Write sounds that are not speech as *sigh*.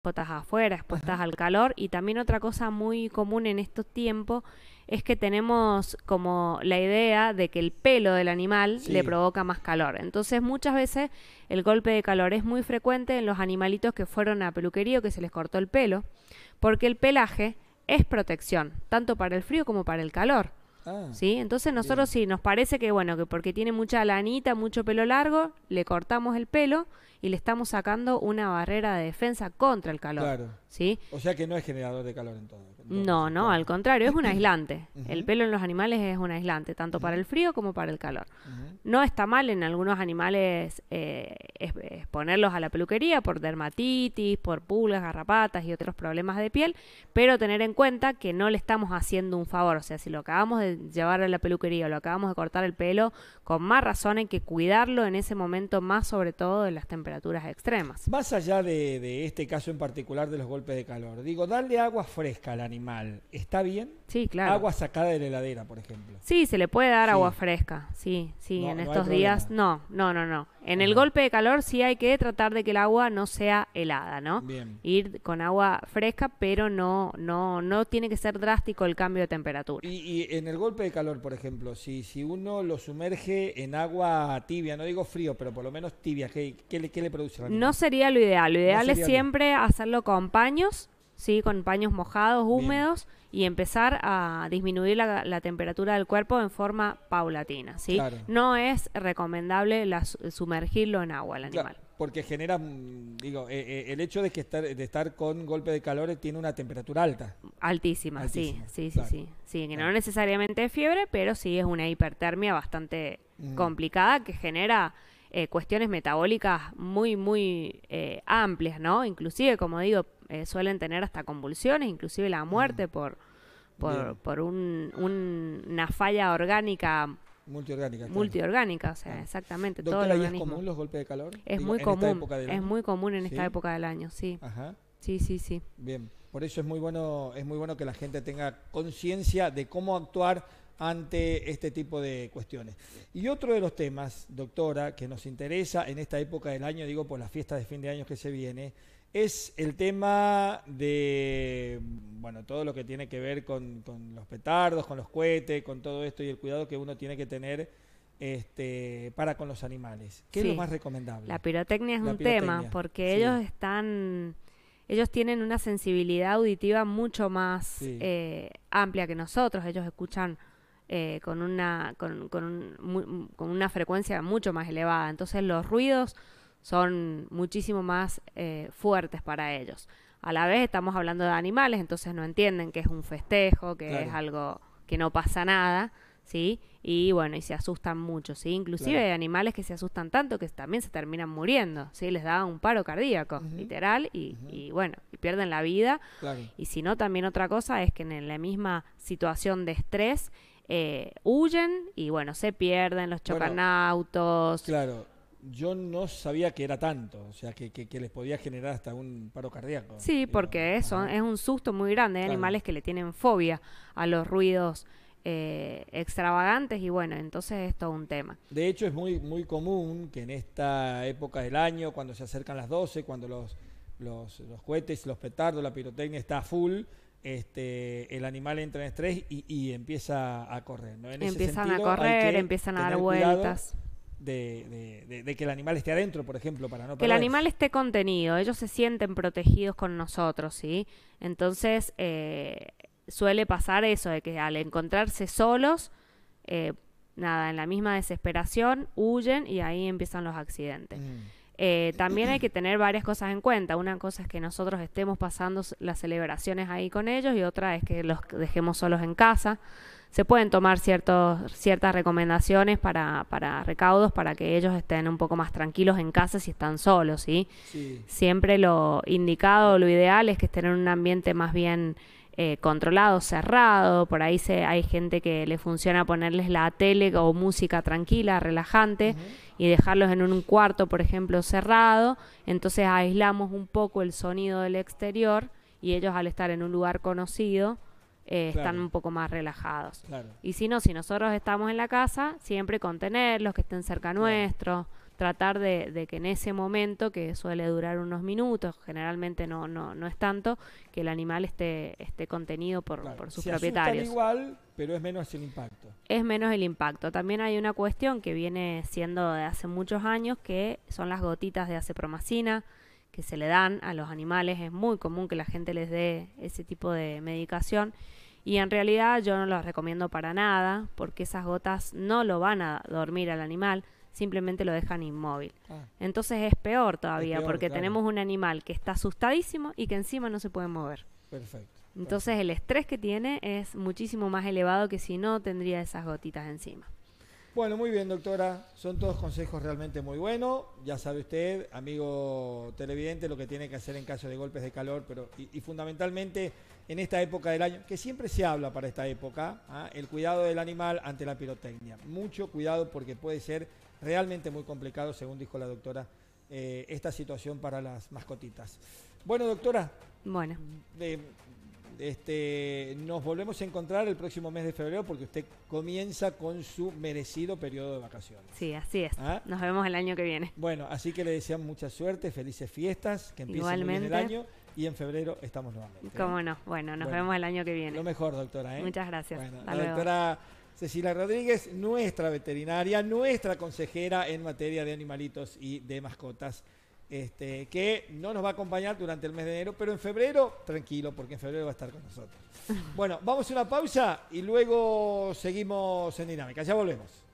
expuestas afuera, expuestas al calor. Y también otra cosa muy común en estos tiempos es que tenemos como la idea de que el pelo del animal le provoca más calor. Entonces muchas veces el golpe de calor es muy frecuente en los animalitos que fueron a peluquería o que se les cortó el pelo, porque el pelaje es protección, tanto para el frío como para el calor. Ah, ¿Sí? Entonces nosotros sí nos parece que bueno, que porque tiene mucha lanita, mucho pelo largo, le cortamos el pelo y le estamos sacando una barrera de defensa contra el calor. ¿sí? O sea que no es generador de calor en todo. no, no, al contrario, es un *laughs* aislante. El pelo en los animales es un aislante, tanto para el frío como para el calor. No está mal en algunos animales eh, exponerlos a la peluquería por dermatitis, por pulgas, garrapatas y otros problemas de piel, pero tener en cuenta que no le estamos haciendo un favor. O sea, si lo acabamos de llevar a la peluquería o lo acabamos de cortar el pelo, con más razón hay que cuidarlo en ese momento más sobre todo de las temperaturas temperaturas extremas. Más allá de, este caso en particular de los golpes de calor, digo, darle agua fresca al animal, ¿está bien? Sí, claro. Agua sacada de la heladera, por ejemplo. Sí, se le puede dar agua fresca, sí, sí, en estos días no, no, no, no. En el golpe de calor sí hay que tratar de que el agua no sea helada, ¿no? Bien. Ir con agua fresca, pero no, no, no tiene que ser drástico el cambio de temperatura. Y, en el golpe de calor, por ejemplo, si, si uno lo sumerge en agua tibia, no digo frío, pero por lo menos tibia, ¿qué, qué, qué no sería lo ideal. Lo ideal es siempre hacerlo con paños, ¿sí? Con paños mojados, húmedos. Y empezar a disminuir la, temperatura del cuerpo en forma paulatina, ¿sí? No es recomendable sumergirlo en agua al animal. porque genera, mm, digo, eh, eh, el hecho de que estar, de estar con golpe de calor tiene una temperatura alta. Altísima, sí, sí, sí, sí, no necesariamente fiebre, pero sí es una hipertermia bastante complicada que genera eh, cuestiones metabólicas muy, muy eh, amplias, ¿no? Inclusive, como digo, eh, suelen tener hasta convulsiones, inclusive la muerte mm. por, por, una falla orgánica. Multiorgánica. Multiorgánica, o sea, exactamente. ¿Es común los golpes de calor? Es muy común. es muy común en esta época del año, sí. Ajá. Sí, sí, sí. Bien. Por eso es muy bueno, es muy bueno que la gente tenga conciencia de cómo actuar ante este tipo de cuestiones. Y otro de los temas, doctora, que nos interesa en esta época del año, digo por las fiestas de fin de año que se viene, es el tema de bueno todo lo que tiene que ver con, los petardos, con los cohetes, con todo esto y el cuidado que uno tiene que tener este, para con los animales. ¿Qué es lo más recomendable? La pirotecnia es un tema porque ellos están ellos tienen una sensibilidad auditiva mucho más eh, amplia que nosotros. Ellos escuchan eh, con, una, con, una frecuencia mucho más elevada. Entonces los ruidos son muchísimo más eh, fuertes para ellos. A la vez estamos hablando de animales, entonces no entienden que es un festejo, que es algo que no pasa nada, ¿sí? Y bueno, y se asustan mucho, ¿sí? Inclusive hay animales que se asustan tanto que también se terminan muriendo, ¿sí? Les da un paro cardíaco, literal, y, bueno, y pierden la vida. Y si no, también otra cosa es que en la misma situación de estrés, eh, huyen y bueno, se pierden, los chocan autos. Claro, yo no sabía que era tanto, o sea, que, que, les podía generar hasta un paro cardíaco. Sí, porque eso es un susto muy grande. Hay animales que le tienen fobia a los ruidos. Eh, extravagantes y bueno, entonces es todo un tema. De hecho es muy, muy común que en esta época del año, cuando se acercan las 12, cuando los, los, los cohetes, los petardos, la pirotecnia está full, este, el animal entra en estrés y, empieza a correr. empiezan a correr, empiezan a dar vueltas. De, de, de, que el animal esté adentro, por ejemplo, para no Que el animal esté contenido, ellos se sienten protegidos con nosotros, ¿sí? Entonces, eh, suele pasar eso, de que al encontrarse solos, eh, nada, en la misma desesperación, huyen y ahí empiezan los accidentes. Mm. Eh, también hay que tener varias cosas en cuenta. Una cosa es que nosotros estemos pasando las celebraciones ahí con ellos y otra es que los dejemos solos en casa. Se pueden tomar ciertos, ciertas recomendaciones para, para recaudos para que ellos estén un poco más tranquilos en casa si están solos, ¿sí? sí. Siempre lo indicado, lo ideal es que estén en un ambiente más bien eh, controlado, cerrado. Por ahí se, hay gente que le funciona ponerles la tele o música tranquila, relajante, y dejarlos en un cuarto, por ejemplo, cerrado. Entonces aislamos un poco el sonido del exterior y ellos al estar en un lugar conocido, eh, están un poco más relajados. Y si no, si nosotros estamos en la casa, siempre contenerlos, que estén cerca nuestro tratar de, que en ese momento, que suele durar unos minutos, generalmente no, no, no es tanto, que el animal esté, esté contenido por, sus propietarios. igual, pero es menos el impacto. Es menos el impacto. También hay una cuestión que viene siendo de hace muchos años, que son las gotitas de acepromacina que se le dan a los animales. Es muy común que la gente les dé ese tipo de medicación. Y en realidad yo no las recomiendo para nada, porque esas gotas no lo van a dormir al animal simplemente lo dejan inmóvil. Ah. Entonces es peor todavía, porque tenemos un animal que está asustadísimo y que encima no se puede mover. Perfecto. Entonces el estrés que tiene es muchísimo más elevado que si no tendría esas gotitas encima. Bueno, muy bien, doctora. Son todos consejos realmente muy buenos. Ya sabe usted, amigo televidente, lo que tiene que hacer en caso de golpes de calor, pero y, fundamentalmente en esta época del año, que siempre se habla para esta época, ¿ah? el cuidado del animal ante la pirotecnia. Mucho cuidado porque puede ser realmente muy complicado, según dijo la doctora, eh, esta situación para las mascotitas. Bueno, doctora. Bueno. Eh, este, nos volvemos a encontrar el próximo mes de febrero porque usted comienza con su merecido periodo de vacaciones. Sí, así es. ¿Ah? Nos vemos el año que viene. Bueno, así que le deseamos mucha suerte, felices fiestas, que empiece bien el año y en febrero estamos nuevamente. ¿eh? Cómo no. Bueno, nos vemos el año que viene. Lo mejor, doctora. Muchas gracias. Bueno, la luego. doctora Cecilia Rodríguez, nuestra veterinaria, nuestra consejera en materia de animalitos y de mascotas. Este, que no nos va a acompañar durante el mes de enero, pero en febrero, tranquilo, porque en febrero va a estar con nosotros. *laughs* Bueno, vamos a una pausa y luego seguimos en dinámica. Ya volvemos.